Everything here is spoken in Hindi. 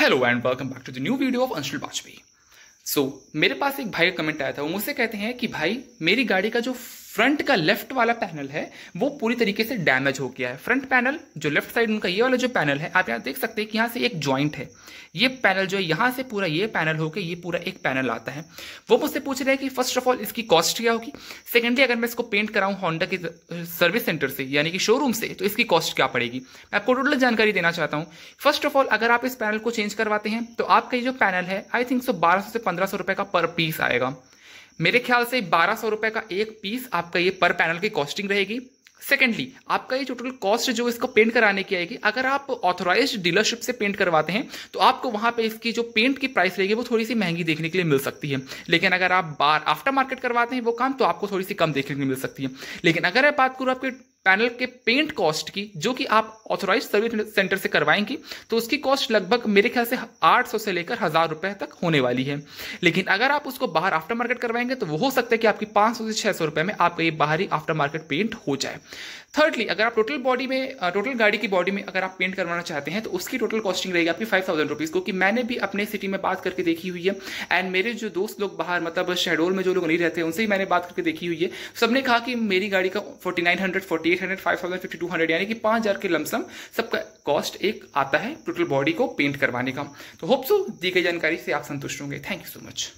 hello and welcome back to the new video of Anshul Vajpayee so मेरे पास एक भाई का कमेंट आया था वो मुझसे कहते हैं कि भाई मेरी गाड़ी का जो फ्रंट का लेफ्ट वाला पैनल है वो पूरी तरीके से डैमेज हो गया है फ्रंट पैनल जो लेफ्ट साइड उनका ये वाला जो पैनल है आप यहाँ देख सकते हैं कि यहाँ से एक ज्वाइंट है ये पैनल जो है यहाँ से पूरा ये पैनल होकर ये पूरा एक पैनल आता है वो मुझसे पूछ रहे हैं कि फर्स्ट ऑफ ऑल इसकी कॉस्ट क्या होगी सेकेंडली अगर मैं इसको पेंट कराऊँ होंडा के सर्विस सेंटर से यानी कि शोरूम से तो इसकी कॉस्ट क्या पड़ेगी मैं आपको टोटल जानकारी देना चाहता हूँ फर्स्ट ऑफ ऑल अगर आप इस पैनल को चेंज करवाते हैं तो आपका ये जो पैनल है आई थिंक सो बारह से पंद्रह रुपए का पर पीस आएगा मेरे ख्याल से बारह सौ रुपये का एक पीस आपका ये पर पैनल की कॉस्टिंग रहेगी सेकेंडली आपका ये टोटल कॉस्ट जो इसको पेंट कराने की आएगी अगर आप ऑथोराइज डीलरशिप से पेंट करवाते हैं तो आपको वहां पे इसकी जो पेंट की प्राइस रहेगी वो थोड़ी सी महंगी देखने के लिए मिल सकती है लेकिन अगर आप बार आफ्टर मार्केट करवाते हैं वो काम तो आपको थोड़ी सी कम देखने के लिए मिल सकती है लेकिन अगर आप बात करूँ आपके पैनल के पेंट कॉस्ट की जो कि आप ऑथोराइज सर्विस सेंटर से करवाएंगी तो उसकी कॉस्ट लगभग मेरे ख्याल से 800 से लेकर हज़ार रुपए तक होने वाली है लेकिन अगर आप उसको बाहर आफ्टर मार्केट करवाएंगे तो वो हो सकता है कि आपकी 500 से 600 रुपए में आपका ये बाहरी आफ्टर मार्केट पेंट हो जाए थर्डली अगर आप टोटल बॉडी में टोटल गाड़ी की बॉडी में अगर आप पेंट करवाना चाहते हैं तो उसकी टोटल कॉस्टिंग रहेगी आपकी फाइव थाउजेंड रुपीज़ क्योंकि मैंने भी अपने सिटी में बात करके देखी हुई है एंड मेरे जो दोस्त लोग बाहर मतलब शहडोल में जो लोग नहीं रहते उनसे ही मैंने बात करके देखी हुई है सबने कहा कि मेरी गाड़ी का forty nine hundred forty eight hundred five thousand fifty two hundred यानी कि पांच हज़ार के लमसम सबका कॉस्ट एक आता है टोटल बॉडी को पेंट करवाने का तो होप सो दी गई जानकारी से आप संतुष्ट होंगे थैंक यू सो मच